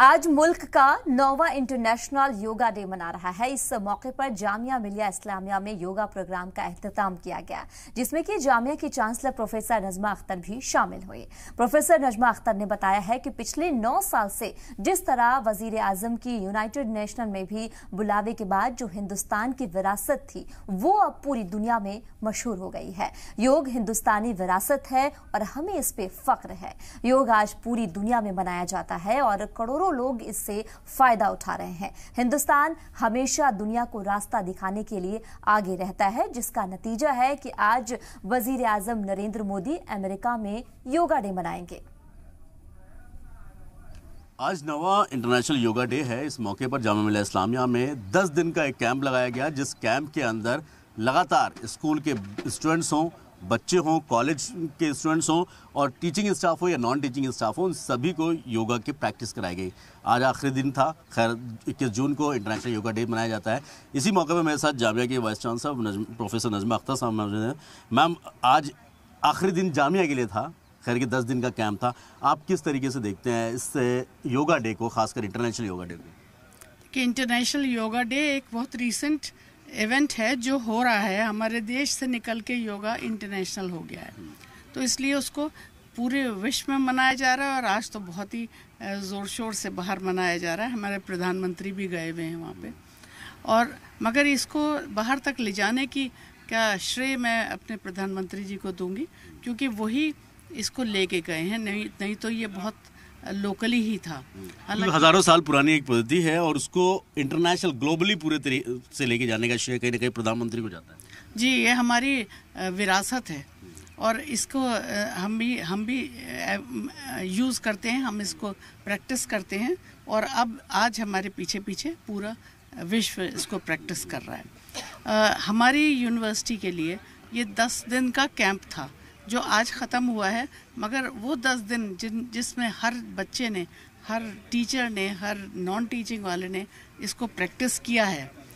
आज मुल्क का नौवा इंटरनेशनल योगा डे मना रहा है इस मौके पर जामिया मिलिया इस्लामिया में योगा प्रोग्राम का अहतमाम किया गया जिसमें कि जामिया की चांसलर प्रोफेसर नजमा अख्तर भी शामिल हुए प्रोफेसर नजमा अख्तर ने बताया है कि पिछले नौ साल से जिस तरह वजीर आजम की यूनाइटेड नेशनल में भी बुलावे के बाद जो हिंदुस्तान की विरासत थी वो अब पूरी दुनिया में मशहूर हो गई है योग हिंदुस्तानी विरासत है और हमें इस पर फख्र है योग आज पूरी दुनिया में मनाया जाता है और करोड़ों करोड़ों लोग इससे फायदा उठा रहे हैं हिंदुस्तान हमेशा दुनिया को रास्ता दिखाने के लिए आगे रहता है जिसका नतीजा है कि आज वजीर आजम नरेंद्र मोदी अमेरिका में योगा डे मनाएंगे आज नवा इंटरनेशनल योगा डे है इस मौके पर जामा मिला इस्लामिया में 10 दिन का एक कैंप लगाया गया जिस कैंप के अंदर लगातार स्कूल के स्टूडेंट्स हों बच्चे हों कॉलेज के स्टूडेंट्स हों और टीचिंग स्टाफ हो या नॉन टीचिंग स्टाफ हो उन सभी को योगा की प्रैक्टिस कराई गई आज आखिरी दिन था खैर इक्कीस जून को इंटरनेशनल योगा डे मनाया जाता है इसी मौके पर मेरे साथ जामिया के vice chancellor professor Najma Akhtar साहब मैम आज आखिरी दिन जामिया के लिए था खैर के दस दिन का कैंप था आप किस तरीके से देखते हैं इस योगा डे को खासकर इंटरनेशनल योगा डे को इंटरनेशनल योगा डे एक बहुत रिसेंट इवेंट है जो हो रहा है हमारे देश से निकल के योगा इंटरनेशनल हो गया है तो इसलिए उसको पूरे विश्व में मनाया जा रहा है और आज तो बहुत ही ज़ोर शोर से बाहर मनाया जा रहा है हमारे प्रधानमंत्री भी गए हुए हैं वहाँ पे और मगर इसको बाहर तक ले जाने की क्या श्रेय मैं अपने प्रधानमंत्री जी को दूंगी क्योंकि वही इसको लेके गए हैं नहीं नहीं तो ये बहुत लोकली ही था हजारों साल पुरानी एक पद्धति है और उसको इंटरनेशनल ग्लोबली पूरे से लेके जाने का श्रेय कहीं ना कहीं प्रधानमंत्री को जाता है जी ये हमारी विरासत है और इसको हम भी हम भी यूज़ करते हैं हम इसको प्रैक्टिस करते हैं और अब आज हमारे पीछे पीछे पूरा विश्व इसको प्रैक्टिस कर रहा है आ, हमारी यूनिवर्सिटी के लिए ये दस दिन का कैंप था जो आज ख़त्म हुआ है मगर वो दस दिन जिन जिसमें हर बच्चे ने हर टीचर ने हर नॉन टीचिंग वाले ने इसको प्रैक्टिस किया है